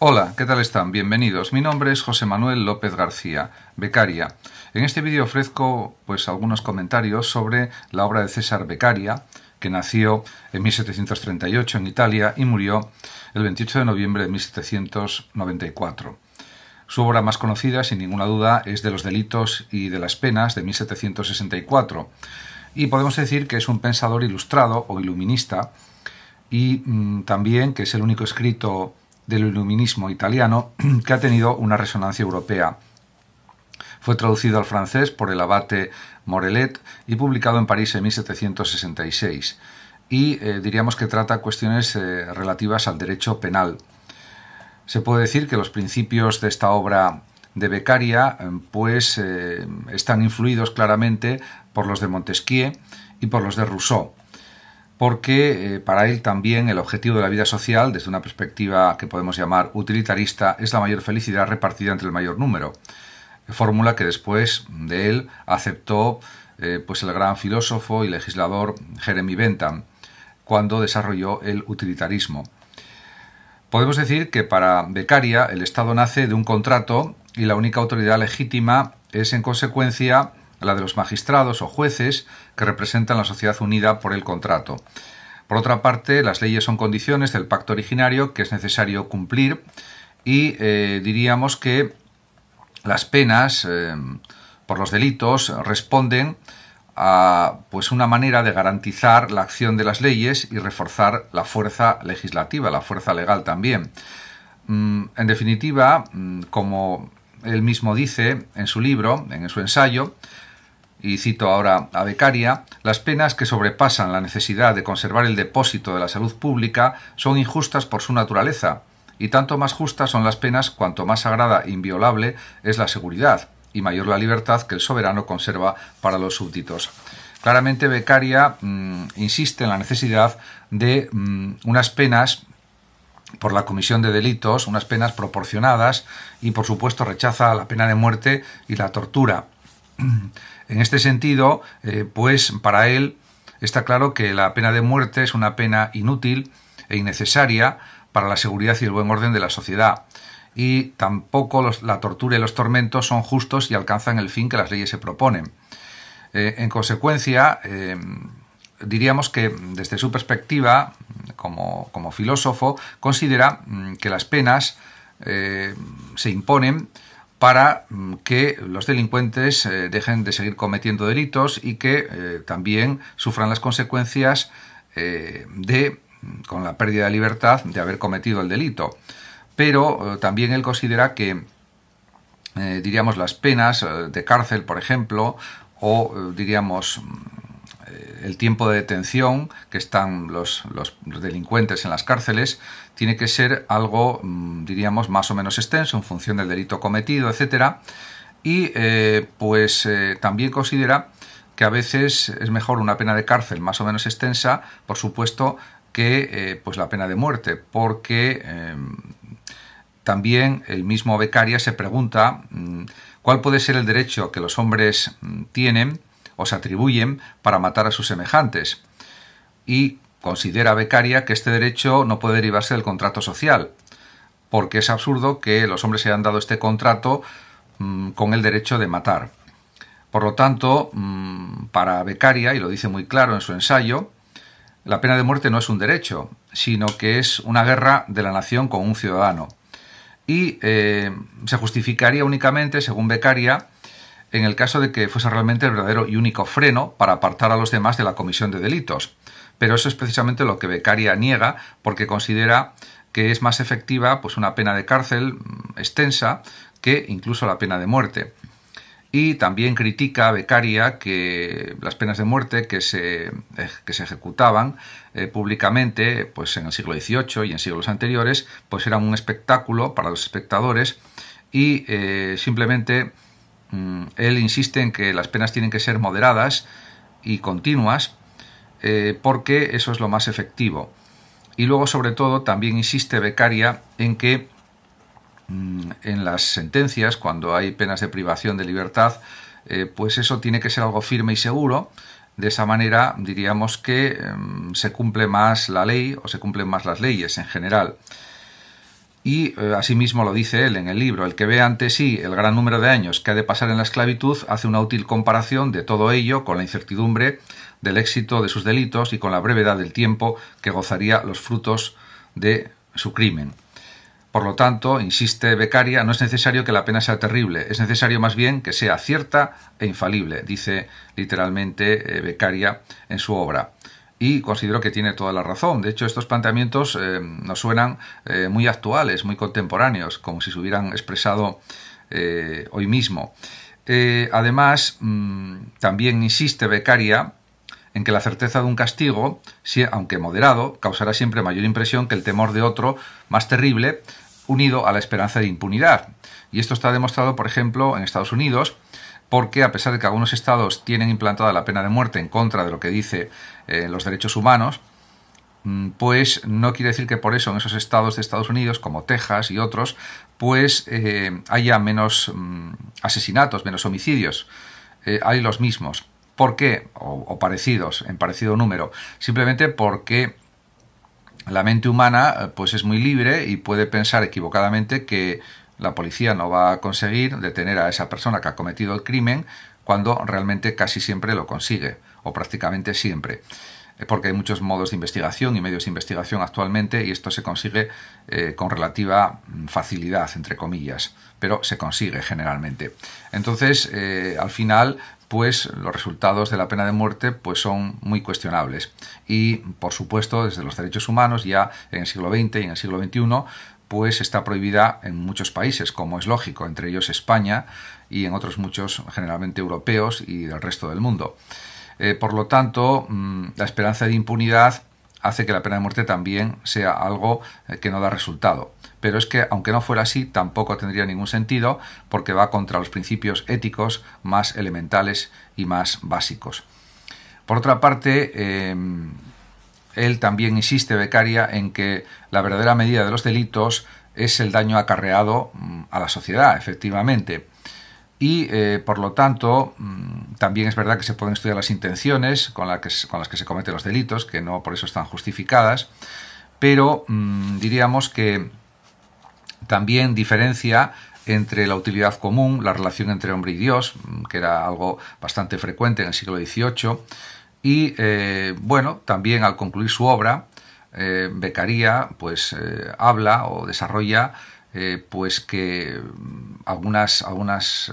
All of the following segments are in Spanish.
Hola, ¿qué tal están? Bienvenidos. Mi nombre es José Manuel López García, becaria. En este vídeo ofrezco pues algunos comentarios sobre la obra de César Becaria, que nació en 1738 en Italia y murió el 28 de noviembre de 1794. Su obra más conocida, sin ninguna duda, es de los delitos y de las penas de 1764, y podemos decir que es un pensador ilustrado o iluminista y mm, también que es el único escrito del iluminismo italiano que ha tenido una resonancia europea. Fue traducido al francés por el abate Morelet y publicado en París en 1766 y eh, diríamos que trata cuestiones eh, relativas al derecho penal. Se puede decir que los principios de esta obra de Beccaria em, pues eh, están influidos claramente por los de Montesquieu y por los de Rousseau porque eh, para él también el objetivo de la vida social, desde una perspectiva que podemos llamar utilitarista, es la mayor felicidad repartida entre el mayor número. Fórmula que después de él aceptó eh, pues el gran filósofo y legislador Jeremy Bentham cuando desarrolló el utilitarismo. Podemos decir que para Beccaria el Estado nace de un contrato y la única autoridad legítima es en consecuencia la de los magistrados o jueces que representan la sociedad unida por el contrato. Por otra parte, las leyes son condiciones del pacto originario que es necesario cumplir y eh, diríamos que las penas eh, por los delitos responden a pues una manera de garantizar la acción de las leyes y reforzar la fuerza legislativa, la fuerza legal también. Mm, en definitiva, mm, como él mismo dice en su libro, en su ensayo, y cito ahora a Beccaria... las penas que sobrepasan la necesidad de conservar el depósito de la salud pública son injustas por su naturaleza, y tanto más justas son las penas cuanto más sagrada e inviolable es la seguridad, y mayor la libertad que el soberano conserva para los súbditos. Claramente Beccaria... Mm, insiste en la necesidad de mm, unas penas por la comisión de delitos, unas penas proporcionadas y por supuesto rechaza la pena de muerte y la tortura. En este sentido, eh, pues para él está claro que la pena de muerte es una pena inútil e innecesaria para la seguridad y el buen orden de la sociedad, y tampoco la tortura y los tormentos son justos y alcanzan el fin que las leyes se proponen. Eh, en consecuencia, eh, diríamos que desde su perspectiva, como, filósofo, considera mm, que las penas se imponen para mm, que los delincuentes eh, dejen de seguir cometiendo delitos y que eh, también sufran las consecuencias eh, de, mm, con la pérdida de libertad, de haber cometido el delito. Pero también él considera que, diríamos, las penas de cárcel, por ejemplo, o diríamos mm, el tiempo de detención que están los, delincuentes en las cárceles tiene que ser algo, mm, diríamos, más o menos extenso en función del delito cometido, etcétera. Y eh, pues eh, también considera que a veces es mejor una pena de cárcel más o menos extensa, por supuesto, que eh, pues la pena de muerte, porque em, también el mismo Becaria se pregunta mm, cuál puede ser el derecho que los hombres mm, tienen se atribuyen para matar a sus semejantes. Y considera Becaria que este derecho no puede derivarse del contrato social, porque es absurdo que los hombres se hayan dado este contrato mm, con el derecho de matar. Por lo tanto, mm, para Becaria, y lo dice muy claro en su ensayo, la pena de muerte no es un derecho, sino que es una guerra de la nación con un ciudadano. Y eh, se justificaría únicamente, según Becaria, en el caso de que fuese realmente el verdadero y único freno para apartar a los demás de la comisión de delitos. Pero eso es precisamente lo que Beccaria niega porque considera que es más efectiva pues una pena de cárcel mm, extensa que incluso la pena de muerte. Y también critica a Becaria que las penas de muerte que se, eh, que se ejecutaban eh, públicamente pues en el siglo XVIII y en siglos anteriores pues eran un espectáculo para los espectadores y eh, simplemente Mm, él insiste en que las penas tienen que ser moderadas y continuas eh, porque eso es lo más efectivo. Y luego, sobre todo, también insiste Becaria en que mm, en las sentencias, cuando hay penas de privación de libertad, eh, pues eso tiene que ser algo firme y seguro. De esa manera diríamos que em, se cumple más la ley o se cumplen más las leyes en general. Y eh, asimismo lo dice él en el libro, el que ve ante sí el gran número de años que ha de pasar en la esclavitud hace una útil comparación de todo ello con la incertidumbre del éxito de sus delitos y con la brevedad del tiempo que gozaría los frutos de su crimen. Por lo tanto, insiste Becaria, no es necesario que la pena sea terrible, es necesario más bien que sea cierta e infalible, dice literalmente eh, Becaria en su obra y considero que tiene toda la razón. De hecho, estos planteamientos eh, nos suenan eh, muy actuales, muy contemporáneos, como si se hubieran expresado eh, hoy mismo. además, mm, también insiste Beccaria... en que la certeza de un castigo, si, aunque moderado, causará siempre mayor impresión que el temor de otro más terrible, unido a la esperanza de impunidad. Y esto está demostrado, por ejemplo, en Estados Unidos, porque a pesar de que algunos estados tienen implantada la pena de muerte en contra de lo que dice eh, los derechos humanos, mm, pues no quiere decir que por eso en esos estados de Estados Unidos, como Texas y otros, pues eh, haya menos mm, asesinatos, menos homicidios. Eh, hay los mismos. ¿Por qué? O, o, parecidos, en parecido número. Simplemente porque la mente humana pues es muy libre y puede pensar equivocadamente que la policía no va a conseguir detener a esa persona que ha cometido el crimen cuando realmente casi siempre lo consigue, o prácticamente siempre eh, porque hay muchos modos de investigación y medios de investigación actualmente y esto se consigue eh, con relativa mm, facilidad, entre comillas, pero se consigue generalmente. Entonces, eh, al final, pues los resultados de la pena de muerte pues, son muy cuestionables. Y, por supuesto, desde los derechos humanos, ya en el siglo XX y en el siglo XXI, pues está prohibida en muchos países, como es lógico, entre ellos España y en otros muchos, generalmente europeos y del resto del mundo. Eh, por lo tanto, mm, la esperanza de impunidad hace que la pena de muerte también sea algo eh, que no da resultado. Pero es que, aunque no fuera así, tampoco tendría ningún sentido porque va contra los principios éticos más elementales y más básicos. Por otra parte, em, él también insiste, Becaria, en que la verdadera medida de los delitos es el daño acarreado mm, a la sociedad, efectivamente. Y, eh, por lo tanto, mm, también es verdad que se pueden estudiar las intenciones con, que, con las que se cometen los delitos, que no por eso están justificadas, pero mm, diríamos que también diferencia entre la utilidad común, la relación entre hombre y Dios, que era algo bastante frecuente en el siglo XVIII, y eh, bueno, también al concluir su obra, eh, Becaría pues eh, habla o desarrolla pues que mm, algunas, algunas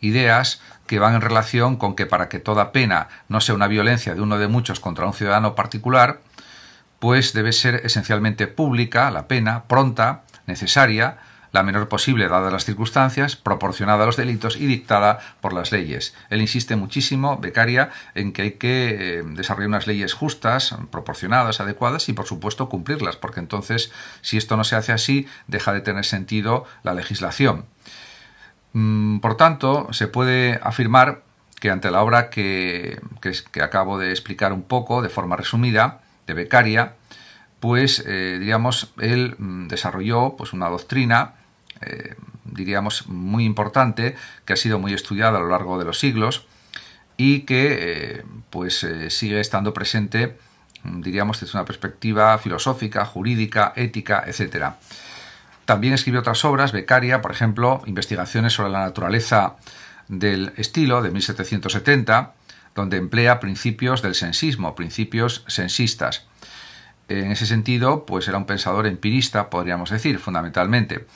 ideas que van en relación con que para que toda pena no sea una violencia de uno de muchos contra un ciudadano particular, pues debe ser esencialmente pública la pena, pronta, necesaria, la menor posible dadas las circunstancias, proporcionada a los delitos y dictada por las leyes. Él insiste muchísimo, Becaria, en que hay que eh, desarrollar unas leyes justas, proporcionadas, adecuadas y, por supuesto, cumplirlas, porque entonces, si esto no se hace así, deja de tener sentido la legislación. Mm, por tanto, se puede afirmar que ante la obra que acabo de explicar un poco, de forma resumida, de Becaria, pues eh, diríamos, él mm, desarrolló pues, una doctrina, eh, diríamos, muy importante, que ha sido muy estudiada a lo largo de los siglos y que eh, pues, sigue estando presente, mm, diríamos, desde una perspectiva filosófica, jurídica, ética, etc. También escribió otras obras, Becaria, por ejemplo, Investigaciones sobre la naturaleza del estilo, de 1770, donde emplea principios del sensismo, principios sensistas en ese sentido, pues era un pensador empirista, podríamos decir, fundamentalmente.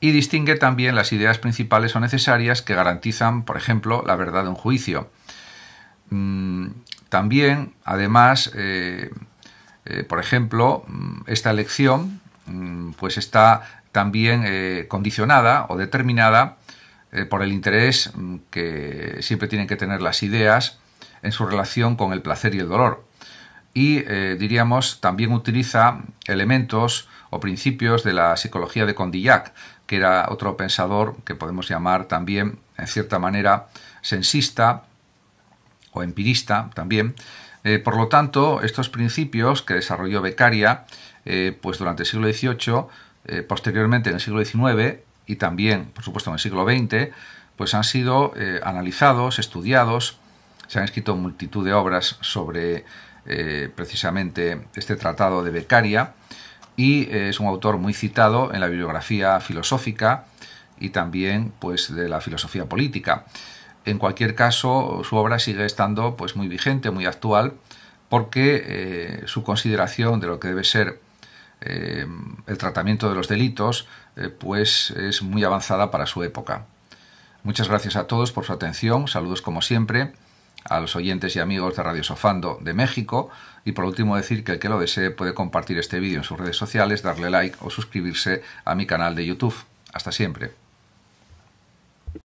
Y distingue también las ideas principales o necesarias que garantizan, por ejemplo, la verdad de un juicio. Mm, también, además, eh, eh, por ejemplo, mm, esta elección mm, pues está también eh, condicionada o determinada por el interés que siempre tienen que tener las ideas en su relación con el placer y el dolor y eh, diríamos también utiliza elementos o principios de la psicología de Condillac, que era otro pensador que podemos llamar también, en cierta manera, sensista o empirista también. Eh, por lo tanto, estos principios que desarrolló Beccaria eh, pues durante el siglo XVIII, posteriormente en el siglo XIX y también, por supuesto, en el siglo XX, pues han sido analizados, estudiados se han escrito multitud de obras sobre eh, precisamente este tratado de Beccaria y eh, es un autor muy citado en la bibliografía filosófica y también pues de la filosofía política. En cualquier caso, su obra sigue estando pues muy vigente, muy actual, porque eh, su consideración de lo que debe ser el tratamiento de los delitos pues es muy avanzada para su época. Muchas gracias a todos por su atención, saludos como siempre a los oyentes y amigos de Radio Sofando de México y por último decir que el que lo desee puede compartir este vídeo en sus redes sociales, darle like o suscribirse a mi canal de YouTube. Hasta siempre.